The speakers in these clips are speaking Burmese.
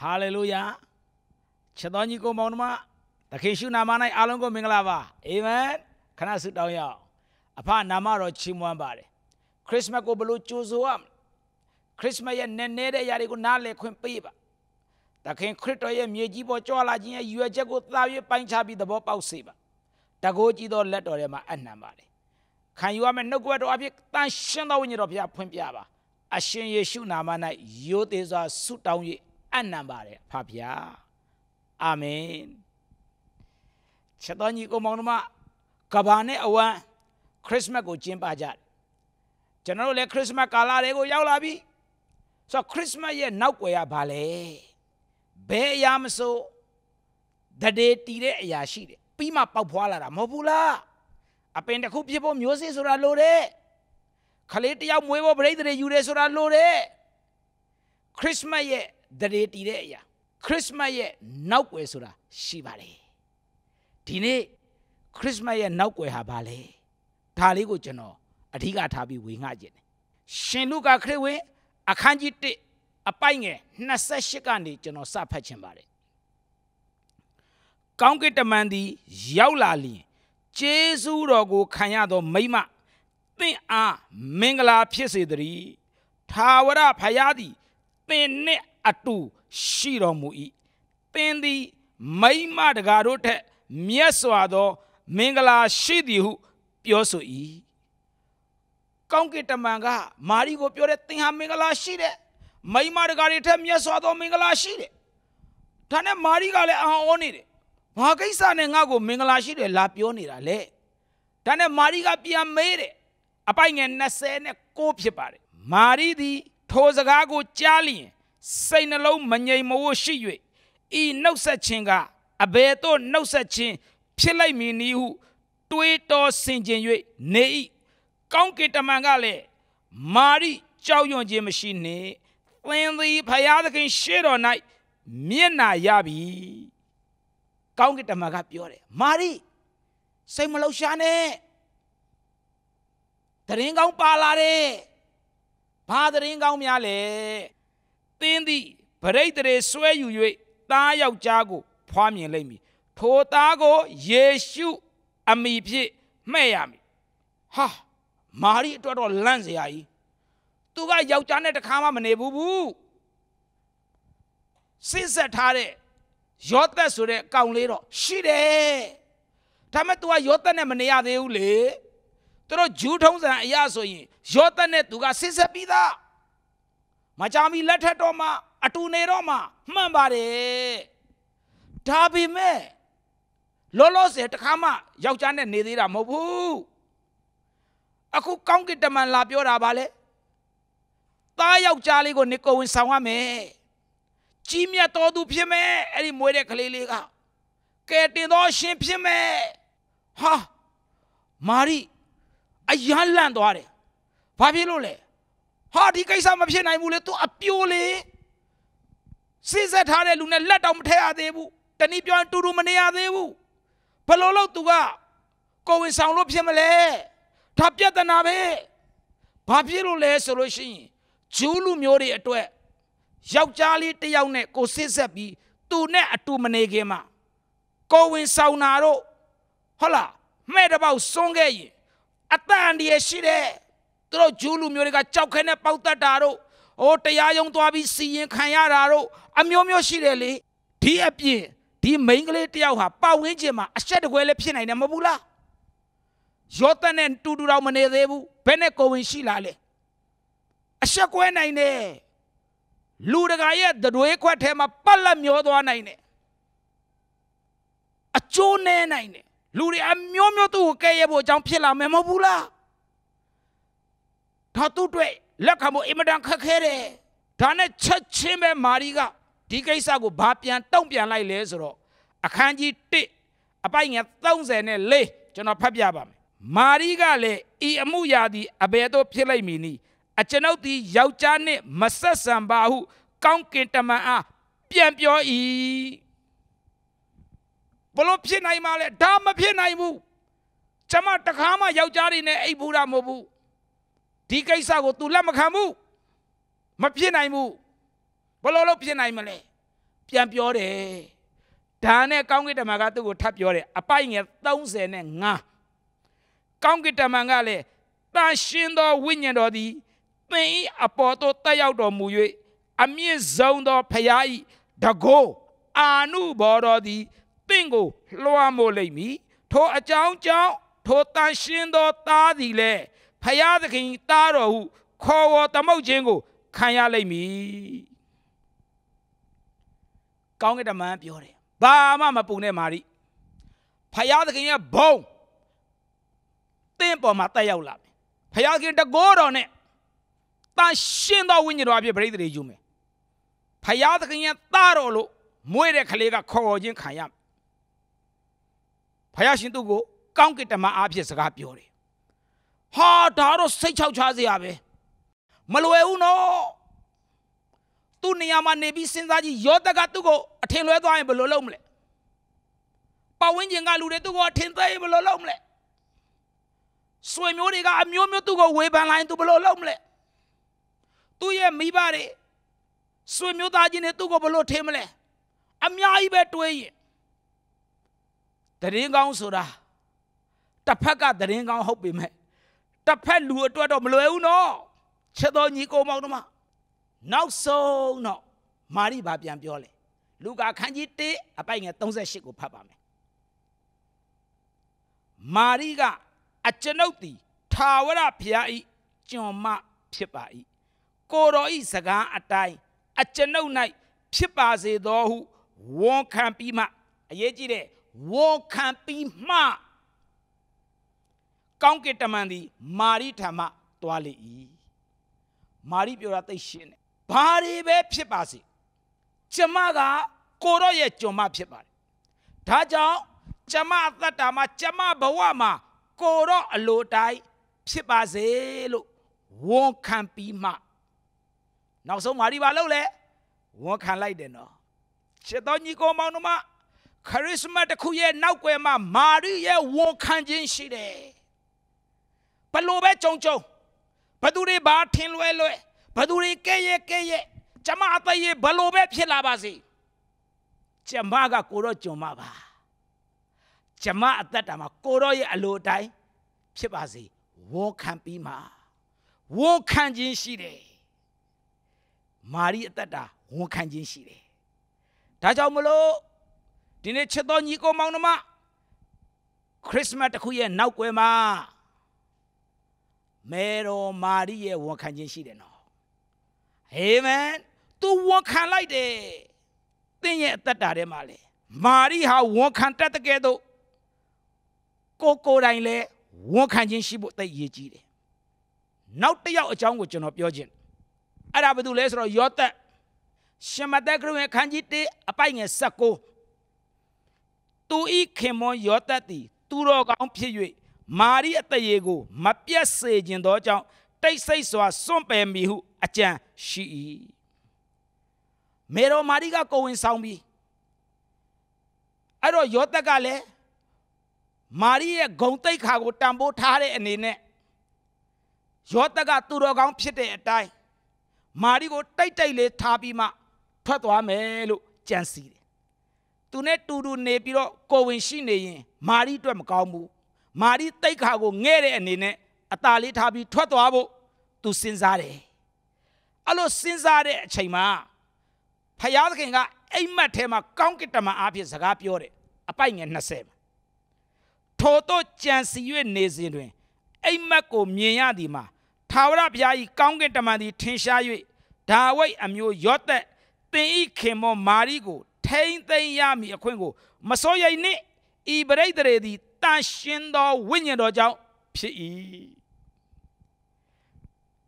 ဟာလေလုယာချက်တော်ညီကိုမောင်နှမသခင်ရှုနာမ၌အားလုံးကိုမင်္ဂလာပါအာမင်ခဏဆုတောင်းရအောင်အဖနာမတော်ချီးမွမ်းပါတယ်ခရစ်စမတ်ကိုဘလို့ကြိုဆိုရမလဲခရစ်စမတ်ရဲ့နည်းနည်းတဲ့ຢာတွေကိုနားလည်ခွင့်ပေးပါသခင်ခရစ်တော်ရဲ့မြေကြီးပေါ်ကြွလာခြင်းရဲ့ရွယ်ချက်ကိုသာ၍ပိုင်းခြားပြီးသဘောပေါက်စေပါတကိုးကြည့်သောလက်တော်ထဲမှာအနှံပါတယ်ခံယူရမယ့်နှုတ်ကပတ်တော်အဖြစ်တန်ရှင်းသောဝိညာဉ်တော်ဖျားဖွင့်ပြပါအရှင်ယေရှုနာမ၌ရိုသေစွာဆုတောင်း၍အနံပါတယ်ဖဖျားအာမင်ချက်တော်ညီကိုမောင်တို့မကဘာနဲ့အဝမ်းခရစ်စမတ်ကိုကျင်းပကြတယ်ကျွန်တော်တို့လည်းခရစ်စမတ်ကာလတွေကိုရောက်လာပြီဆိုတော့ခရစ်စမတ်ရဲ့နောက်ွယ်ကဘာလဲဘယ်အရာမဆိုတရေတီတဲ့အရာရှိတယ်ပြီးမှပေါက်ဖွာလာတာမဟုတ်ဘူးလားအပင်တစ်ခုဖြစ်ဖို့မျိုးစေ့ဆိုတာလိုတယ်ခလေးတယောက်မွေးဖို့ပြိတ္တတွေယူတယ်ဆိုတာလိုတယ်ခရစ်စမတ်ရဲ့ဒရေတီတဲ့အရာခရစ်မတ်ရဲ့နောက်ွယ်ဆိုတာရှိပါတယ်ဒီနေ့ခရစ်မတ်ရဲ့နောက်ွယ်ဟာဘာလဲဒါလေးကိုကျွန်တော်အဓိကထားပြီးဝေငှခြင်းရှင်လူကာခရစ်ဝင်အခန်းကြီး1အပိုင်ငယ်28ကနေကျွန်တော်စဖတ်ခြင်းပါတယ်ကောင်းကင်တမန်သည် ရောက်လာလျင်ကျေးဇူးတော်ကိုခံရသောမိမသင်အားမင်္ဂလာဖြစ်စေတည်းသာဝရဖယားသည်သင်နှင့်အတူရှိတော်မူ၏သင်သည် မိမတကာတို့ထက်မြတ်စွာသောမင်္ဂလာရှိသည်ဟု ပြောဆို၏ကောင်းကင်တမန်ကမာရီကိုပြောတဲ့သင်ဟာမင်္ဂလာရှိတဲ့မိမတကာတွေထက်မြတ်စွာသော မင်္ဂလာရှိတယ်။ဒါနဲ့မာရီကလည်းအဟောင်းဩနေတယ်။ဘာကိစ္စနဲ့ငါ့ကိုမင်္ဂလာရှိတယ်လာပြောနေတာလေ။ဒါနဲ့မာရီကပြန်မေးတယ်။အပိုင်ငယ်29ဖြစ်ပါတယ်။မာရီသည်ထိုစကားကိုကြားလျင်စိတ်နှလုံးမငြိမ်မဝှက်ရှိ၍ဤနှုတ်ဆက်ခြင်းကအဘယ်သို့နှုတ်ဆက်ခြင်းဖြစ်လိုက်မည်နည်းဟုတွေးတော်ဆင်ခြင်၍နေ၏ကောင်းကင်တမန်ကလည်းမာရိကြောက်ရွံ့ခြင်းမရှိနှင့်သင်သည်ဖယားသခင်ရှေ့တော်၌မျက်နာရပြီကောင်းကင်တမန်ကပြောတယ်မာရိစိတ်မလုံရှားနဲ့တရင်ကောင်းပါလာတယ်ဘာတရင်ကောင်းများလဲသင်သည်ပရိတ်တရေဆွဲယူ၍သားယောက်ျားကိုဖွားမြင်လိမ့်မည်ထိုသားကိုယေရှုအမိဖြင့်မှဲ့ရမည်ဟာမာရီအတွက်တော့လန့်စရာကြီးသူကယောက်ျားနဲ့တခါမှမနေဘူးဘူးစဉ်ဆက်ထားတဲ့ယောသက်ဆိုတဲ့ကောင်လေးတော့ရှိတယ်ဒါပေမဲ့ तू ကယောသက်နဲ့မနေရသေးဘူးလေသူတို့ဂျူးထုံးစံအရာဆိုရင်ယောသက်နဲ့ तू ကစဉ်ဆက်ပြီးသားမကြမီလက်ထက်တော့မှအတူနေတော့မှမှန်ပါတယ်ဒါပေမဲ့လောလောဆယ်တခါမှယောက်ျားနဲ့နေသေးတာမဟုတ်ဘူးအခုကောင်းကင်တမန်လာပြောတာဗာလေသားယောက်ျားလေးကိုနေကိုဝင်ဆောင်ရမယ်ကြီးမြတ်တော်သူဖြစ်မယ်အဲ့ဒီမွေးတဲ့ကလေးလေးကကဲတင်တော်ရှင်ဖြစ်မယ်ဟာမာရီအယမ်းလန့်သွားတယ်ဘာဖြစ်လို့လဲဟာဒီကိစ္စမဖြစ်နိုင်ဘူးလေ तू အပြိုလေစိစက်ထားတဲ့လူနဲ့လက်တော့မထည့်ရသေးဘူးတနည်းပြောရင်တူတူမနေရသေးဘူးဘလို့လို့ तू ကကိုဝင်ဆောင်လို့ဖြစ်မလဲဒါပြဿနာပဲဘာဖြစ်လို့လဲဆိုလို့ရှိရင်ဂျူးလူမျိုးတွေအတွက်ယောက်ျားလေးတစ်ယောက်နဲ့ကိုစိစက်ပြီးသူနဲ့အတူမနေခင်မှာကိုဝင်ဆောင်တာတော့ဟုတ်လားမဲ့တပေါက်စွန်းခဲ့ရင်အတန်တည်းရှိတဲ့သူတို့ဂျူးလူမျိုးတွေကကြောက်ခဲနဲ့ပေါက်တတ်တာတို့ဟိုတရားရုံးသွားပြီးစီရင်ခံရတာတို့အမျိုးမျိုးရှိတယ်လေဒီအပြင်ဒီမိန်းကလေးတယောက်ဟာပတ်ဝန်းကျင်မှာအဆက်တကွဲလည်းဖြစ်နိုင်တယ်မဟုတ်ဘူးလားယောသန်နဲ့တူတူတော့မနေသေးဘူးဘယ်နဲ့ကိုဝင်ရှိလာလဲအဆက်ကွဲနိုင်တယ်လူတကာရဲ့တွေခွက်ထဲမှာပတ်လက်မျောသွားနိုင်တယ်အကျိုးနဲ့နိုင်တယ်လူတွေအမျိုးမျိုးသူ့ကိုကဲရဲဖို့အကြောင်းဖြစ်လာမယ်မဟုတ်ဘူးလားဒါသူ့အတွက်လက်ခံဖို့အင်မတန်ခက်ခဲတယ်ဒါနဲ့ချက်ချင်းပဲမာရီကဒီကိစ္စကိုဘာပြန်တုံ့ပြန်လိုက်လဲဆိုတော့အခန်းကြီး1အပိုင်ငယ်30နဲ့4ကျွန်တော်ဖတ်ပြပါမယ်မာရီကလည်းဤအမှုရာသည်အဘယ်သို့ဖြစ်လိုက်မည်နည်းအကျွန်ုပ်သည်ယောက်ျားနှင့်မဆက်ဆံပါဟုကောင်းကင်တမန်အားပြန်ပြော၏ဘလို့ဖြစ်နိုင်မှာလဲဒါမဖြစ်နိုင်ဘူးကျွန်မတခါမှယောက်ျားတွေနဲ့အိပ်ဘူးတာမဟုတ်ဘူးဒီကိစ္စကို तू လက်မခံဘူးမဖြစ်နိုင်ဘူးဘလို့လို့ဖြစ်နိုင်မလဲပြန်ပြောတယ်ဒါနဲ့ကောင်းကင်တမန်ကသူ့ကိုထပ်ပြောတယ်အပိုက်ငယ်30နဲ့5ကောင်းကင်တမန်ကလည်းတန်ရှင်သောဝိညာဉ်တော်သည်သင်၏အပေါ်သို့တက်ရောက်တော်မူ၍အမြင့်ဆုံးသောဖရာ၏တကောအာနုဘော်တော်သည်သင်ကိုလွှမ်းမိုးလိမ့်မည်ထိုအကြောင်းကြောင့်ထိုတန်ရှင်သောသားသည်လည်းဖယားသခင်သားတော်ဟုခေါ်ဝေါ်သမုတ်ခြင်းကိုခံရလိမ့်မည်။ကောင်းကင်တမန်ပြောတယ်။ဘာမှမပူနဲ့မာရီ။ဖယားသခင်ရဲ့ဘုံတင့်ပေါ်မှာတက်ရောက်လာမယ်။ဖယားသခင်တကောတော်နဲ့တန်ရှင်းသောဝိညာဉ်တော်အဖြစ်ပြိတ္တိယူမယ်။ဖယားသခင်ရဲ့သားတော်လို့မွေးတဲ့ကလေးကခေါ်ဝေါ်ခြင်းခံရမယ်။ဖယားရှင်သူ့ကိုကောင်းကင်တမန်အဖြစ်စကားပြောတယ်ဟာဒါတော့စိတ်ချောက်ချားစရာပဲမလွယ်ဘူးနော်သူ့နေရာမှာနေပြီးစဉ်းစားကြည့်ယောသကသူ့ကိုအထင်လွဲသွားရင်ဘယ်လိုလုပ်မလဲပတ်ဝန်းကျင်ကလူတွေသူ့ကိုအထင်သေးရင်ဘယ်လိုလုပ်မလဲဆွေမျိုးတွေကအမျိုးမျိုးသူ့ကိုဝေဖန်လိုက်သူဘယ်လိုလုပ်မလဲသူ့ရဲ့မိဘတွေဆွေမျိုးသားချင်းတွေသူ့ကိုဘယ်လိုထင်မလဲအများကြီးပဲတွေးရင်တရင်ကောင်းဆိုတာတစ်ဖက်ကတရင်ကောင်းဟုတ်ပေမဲ့တစ်ဖက်လူအတွက်တော့မလွယ်ဘူးနော်ချစ်တော်ညီကိုမောင်တို့မနောက်ဆုံးတော့မာရိဘာပြန်ပြောလေလူကာခန်းကြီး1အပိုက်ငယ်38ကိုဖတ်ပါမယ်မာရိကအကျွန်ုပ်သည်ထာဝရဘုရား၏ကျွန်မဖြစ်ပါ၏ကိုတော်၏စကားအတိုင်းအကျွန်ုပ်၌ဖြစ်ပါစေသောဟုဝန်ခံပြီးမှအရေးကြီးတယ်ဝန်ခံပြီးမှကောင်းကင်တမန်သည်မာရိထံမှသွားလေ၏မာရိပြောတာသိရှင်းတယ်ဘာတွေပဲဖြစ်ပါစေကျမကကိုတော့ရဲ့ကြုံမဖြစ်ပါတယ်ဒါကြောင့်ကျမအသက်တာမှာကျမဘဝမှာကိုတော့အလိုတိုင်းဖြစ်ပါစေလို့ဝန်ခံပြီးမှနောက်ဆုံးမာရီဘာလုပ်လဲဝန်ခံလိုက်တယ်နော်ချစ်တော်ညီကောင်မောင်တို့မခရစ်စမတ်တစ်ခုရဲ့နောက်ွယ်မှာမာရီရဲ့ဝန်ခံခြင်းရှိတယ်ဘလို့ပဲကြုံကြုံဘသူတွေဘာထင်လွဲလွဲဘသူတွေကဲ့ရဲ့ကဲ့ရဲ့ကျမအသက်ရဘလို့ပဲဖြစ်လာပါစေကျမကကိုတော့ကြုံမှာပါကျမအသက်တာမှာကိုတော့ရဲ့အလိုအတိုင်းဖြစ်ပါစေဝန်ခံပြီးမှာဝန်ခံခြင်းရှိတယ်မာရီအသက်တာဝန်ခံခြင်းရှိတယ်ဒါကြောင့်မလို့ဒီနေ့ချစ်တော်ညီကိုမောင်နှမခရစ်စမတ်တစ်ခုရဲ့နောက်ွယ်မှာမေတော်မာရိရဲ့ဝန်ခံခြင်းရှိတယ်နော်အာမင်သူဝန်ခံလိုက်တယ်သင်ရဲ့အသက်တာထဲမှာလေမာရိဟာဝန်ခံတတ်တဲ့ကဲ့သို့ကိုကိုယ်တိုင်လည်းဝန်ခံခြင်းရှိဖို့သိရည်ကြီးတယ်နောက်တစ်ယောက်အကြောင်းကိုကျွန်တော်ပြောခြင်းအဲ့ဒါဘာလို့လဲဆိုတော့ယောသက်ရှမသက်ခရုရဲ့ခန်းကြီး1အပိုက်ငယ်19သူဤခင်မွန်ယောသက်သည်သူတော်ကောင်းဖြစ်၍မာရိအသက်ရည်ကိုမပြတ်စေခြင်းသောကြောင့်တိတ်ဆိတ်စွာစွန့်ပယ်မိဟုအကြံရှိ၏မေတော်မာရိကကိုဝင်ဆောင်ပြီးအဲ့တော့ယောသက်ကလည်းမာရိရဲ့ဂုံတိတ်ခါကိုတံပိုးထားတဲ့အနေနဲ့ယောသက်ကသူတော်ကောင်း ဖြစ်တဲ့အတိုင်းမာရိကို တိုက်တိုက်လေးထားပြီးမှထွက်သွားမယ်လို့ကြံစီတယ်။သူနဲ့တူတူနေပြီးတော့ကိုဝင်ရှိနေရင် မာရိအတွက်မကောင်းဘူး။မာရီတိတ်ခါကိုငဲ့တဲ့အနေနဲ့အตาလေးထားပြီးထွက်သွားဖို့သူစဉ်းစားတယ်အဲ့လိုစဉ်းစားတဲ့အချိန်မှာဖယားသခင်ကအိမ်မက်ထဲမှာကောင်းကင်တမန်အားဖြင့်စကားပြောတယ်အပိုက်ငယ်20မှာထိုတို့ကြံစီ၍နေစဉ်တွင် အိမ်မက်ကိုမြင်ရသည်မှာသာဝရဘုရား၏ကောင်းကင်တမန်သည်ထင်ရှား၍ဒါဝိတ်အမျိုးယောသက်သင်ဤခင်မော မာရီကို ထိမ့်သိမ်းရမည်အခွင့်ကိုမစိုးရိမ်နှင့်ဤပရိဒရေသည်တန်ရှင်သောဝိညာဉ်တော်ကြောင့်ဖြစ်၏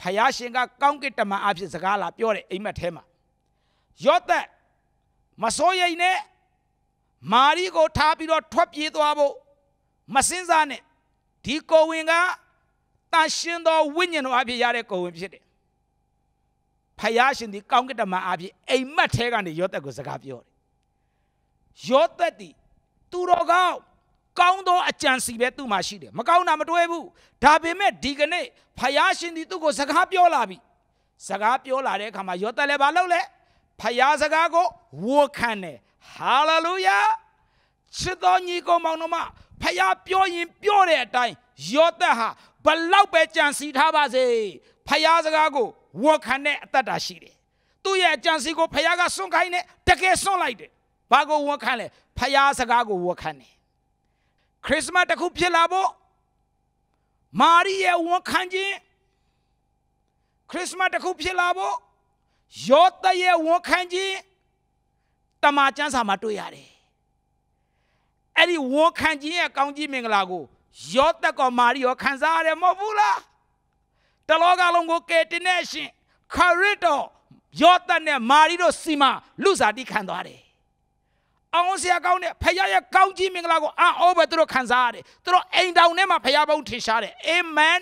ဖယားရှင်ကကောင်းကင်တမန်အဖြစ်စကားလာပြောတယ်အိမ်မက်ထဲမှာယောသတ်မစိုးရိမ်နဲ့မာရီကိုထားပြီးတော့ထွက်ပြေးသွားဖို့မစင်းစားနဲ့ဒီကိုဝင်ကတန်ရှင်သောဝိညာဉ်တော်အဖြစ်ရတဲ့ကိုဝင်ဖြစ်တယ်ဖယားရှင်ဒီကောင်းကင်တမန်အဖြစ်အိမ်မက်ထဲကနေယောသတ်ကိုစကားပြောတယ်ယောသတ်ဒီသူတော်ကောင်းကောင်းသောအကြံစီပဲသူ့မှာရှိတယ်မကောင်းတာမတွဲဘူးဒါပေမဲ့ဒီကနေ့ဖယားရှင်ဒီသူ့ကိုစကားပြောလာပြီစကားပြောလာတဲ့အခါမှာယောသန်လည်းမလုပ်လဲဖယားစကားကိုဝေခံတယ်ဟာလေလုယာချစ်တော်ညီကောင်မောင်တို့မဖယားပြောရင်ပြောတဲ့အတိုင်းယောသန်ဟာဘလောက်ပဲကြံစီထားပါစေဖယားစကားကိုဝေခံတဲ့အတ္တတာရှိတယ်သူ့ရဲ့အကြံစီကိုဖယားကစွန့်ခိုင်းတယ်တကယ်စွန့်လိုက်တယ်ဘာကိုဝေခံလဲဖယားစကားကိုဝေခံတယ်ခရစ်စမတ်တစ်ခုဖြစ်လာဖို့မာရိရဲ့ဝန်ခံခြင်းခရစ်စမတ်တစ်ခုဖြစ်လာဖို့ယောသရဲ့ဝန်ခံခြင်းတမန်ကျမ်းစာမှာတွေ့ရတယ်အဲ့ဒီဝန်ခံခြင်းရဲ့ကောင်းကြီးမင်္ဂလာကိုယောသကောမာရိရောခံစားရတယ်မဟုတ်ဘူးလားတလောကလုံးကိုကယ်တင်တဲ့အရှင်ခရစ်တော်ယောသနဲ့မာရီတို့စီမလူစားတိခံသွားတယ်အောင်စရာကောင်းတဲ့ဖခင်ရဲ့ကောင်းကြီးမင်္ဂလာကိုအာအောပဲသူတို့ခံစားရတယ်သူတို့အိမ်တောင်ထဲမှာဖခင်ဘုံထင်ရှားတယ်အာမင်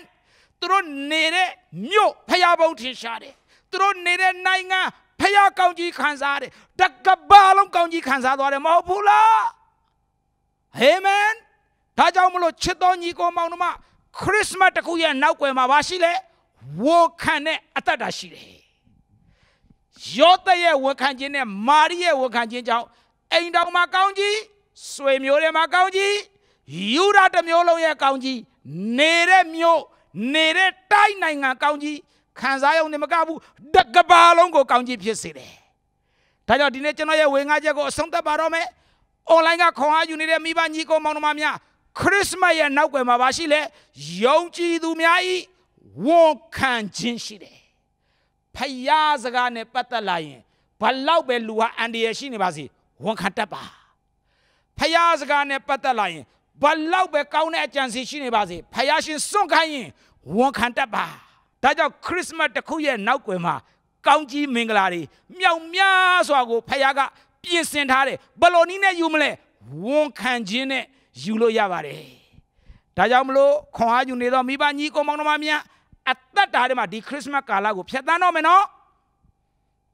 သူတို့နေတဲ့မြို့ဖခင်ဘုံထင်ရှားတယ်သူတို့နေတဲ့နိုင်ငံဖခင်ကောင်းကြီးခံစားရတယ်တကဘာလုံးကောင်းကြီးခံစားသွားတယ်မဟုတ်ဘူးလားအာမင်ဒါကြောင့်မလို့ချစ်တော်ညီကိုမောင်နှမခရစ်စမတ်တခုရဲ့နောက်ွယ်မှာပါရှိလေဝေခံတဲ့အတ္တရှိတယ်ယောသရဲ့ဝေခံခြင်းနဲ့မာရိရဲ့ဝေခံခြင်းကြောင့်အိမ်တော်မှာကောင်းကြီးဆွေမျိုးတွေမှာကောင်းကြီးယူဒာတစ်မျိုးလုံးရဲ့ကောင်းကြီးနေတဲ့မြို့နေတဲ့တိုင်းနိုင်ငံကောင်းကြီးခံစားရုံနဲ့မကဘူးတကဘာလုံးကိုကောင်းကြီးဖြစ်စေတယ်။ဒါကြောင့်ဒီနေ့ကျွန်တော်ရဲ့ဝေငှချက်ကိုအဆုံးသတ်ပါတော့မယ်။ online ကခွန်အားယူနေတဲ့မိဘညီကိုမောင်နှမများခရစ်စမတ်ရဲ့နောက်ွယ်မှာပါရှိလေယုံကြည်သူများဤဝန်ခံခြင်းရှိတယ်။ဖယားစကားနဲ့ပတ်သက်လာရင်ဘလောက်ပဲလူဟာအန္တရာယ်ရှိနေပါစေဝန်ခံတတ်ပါဖယားစကားနဲ့ပတ်သက်လာရင်ဘလောက်ပဲကောင်းတဲ့အကြံစီရှိနေပါစေဖယားရှင်စွန့်ခိုင်းရင်ဝန်ခံတတ်ပါဒါကြောင့်ခရစ်စမတ်တစ်ခုရဲ့နောက်ွယ်မှာကောင်းကြီးမင်္ဂလာတွေမြောက်များစွာကိုဖယားကပြင်ဆင်ထားတယ်ဘလို့နည်းနဲ့ယူမလဲဝန်ခံခြင်းနဲ့ယူလို့ရပါတယ်ဒါကြောင့်မလို့ခွန်အားယူနေတော့မိဘညီကောင်မောင်နှမများအသက်တာတွေမှာဒီခရစ်စမတ်ကာလကိုဖြတ်သန်းတော့မယ်နော်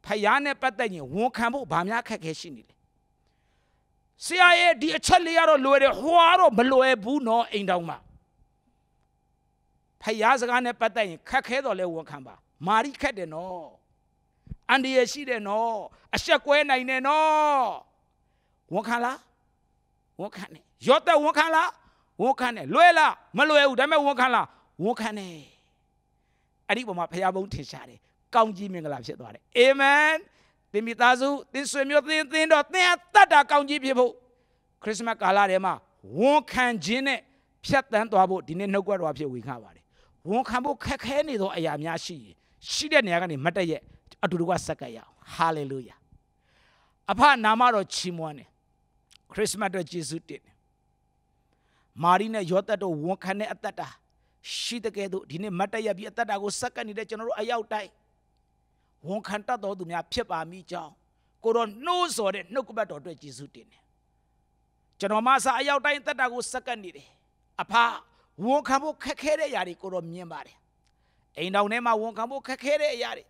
ဖယားနဲ့ပတ်သက်ရင်ဝန်ခံဖို့ဗာများခက်ခဲရှိနေတယ်ဆရာရဲ့ဒီအချက်လေးကတော့လွယ်တယ်ဟွာတော့မလွယ်ဘူးနော်အိမ်တောင်မှာဖယားစကားနဲ့ပတ်သက်ရင်ခက်ခဲတော့လဲဝန်ခံပါမာရီခက်တယ်နော်အန်ဒီရရှိတယ်နော်အဆက်ကွဲနိုင်တယ်နော်ဝန်ခံလားဝန်ခံတယ်ရော့တဲ့ဝန်ခံလားဝန်ခံတယ်လွယ်လားမလွယ်ဘူးဒါပေမဲ့ဝန်ခံလားဝန်ခံတယ်အဲ့ဒီပုံမှာဖယားဘုံထင်ရှားတယ်ကောင်းကြီးမင်္ဂလာဖြစ်သွားတယ်အာမင်သင်မိသားစုသင်ဆွေမျိုးသင်သင်တော့သင်အတတ်တာကောင်းကြီးဖြစ်ဖို့ခရစ်စမတ်ကာလထဲမှာဝန်ခံခြင်းနဲ့ဖြတ်တန်းသွားဖို့ဒီနေ့နှုတ်ကပတ်တော်ဖြစ်ဝေခပါတယ်ဝန်ခံဖို့ခက်ခဲနေသောအရာများရှိရင်ရှိတဲ့နေရာကနေမတက်ရက်အတူတကွဆက်ကပ်ရအောင်ဟာလေလုယာအဖနာမတော်ချီးမွမ်းတယ်ခရစ်စမတ်တော်ယေရှုတင်မာရီနဲ့ယောသတ်တို့ဝန်ခံတဲ့အသက်တာရှိတဲ့ကဲတို့ဒီနေ့မတ်တက်ရပြီးအသက်တာကိုဆက်ကပ်နေတဲ့ကျွန်တော်တို့အရောက်တိုင်းဝန်ခံတတ်တော်သူများဖြစ်ပါမိကြောင်းကိုတော်နှိုးဆော်တဲ့နှုတ်ကပတ်တော်အတွက်ယေရှုတင်တယ်ကျွန်တော်မဆာအရောက်တိုင်းတက်တာကိုစက္ကန့်နေတယ်အဖဝန်ခံဖို့ခက်ခဲတဲ့အရာတွေကိုတော်မြင်ပါတယ်အိမ်တော်ထဲမှာဝန်ခံဖို့ခက်ခဲတဲ့အရာတွေ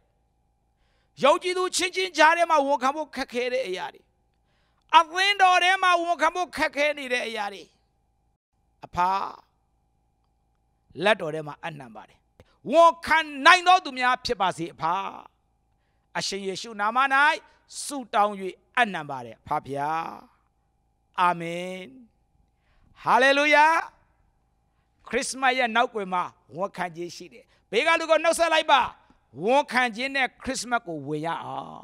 ယုံကြည်သူချင်းချင်းကြားထဲမှာဝန်ခံဖို့ခက်ခဲတဲ့အရာတွေအသင်းတော်ထဲမှာဝန်ခံဖို့ခက်ခဲနေတဲ့အရာတွေအဖလက်တော်ထဲမှာအနှံပါတယ်ဝန်ခံနိုင်တော်သူများဖြစ်ပါစေအဖအရှင်ယေရှုနာမ၌ဆုတောင်း၍အနံပါတယ်ဖဖျားအာမင်ဟာလေလုယာခရစ်စမတ်ရဲ့နောက်ွယ်မှာဝန်ခံခြင်းရှိတယ်ဘေးကလူကိုနှုတ်ဆက်လိုက်ပါဝန်ခံခြင်းနဲ့ခရစ်စမတ်ကိုဝင်ရအောင်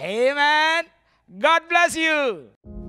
Amen God bless you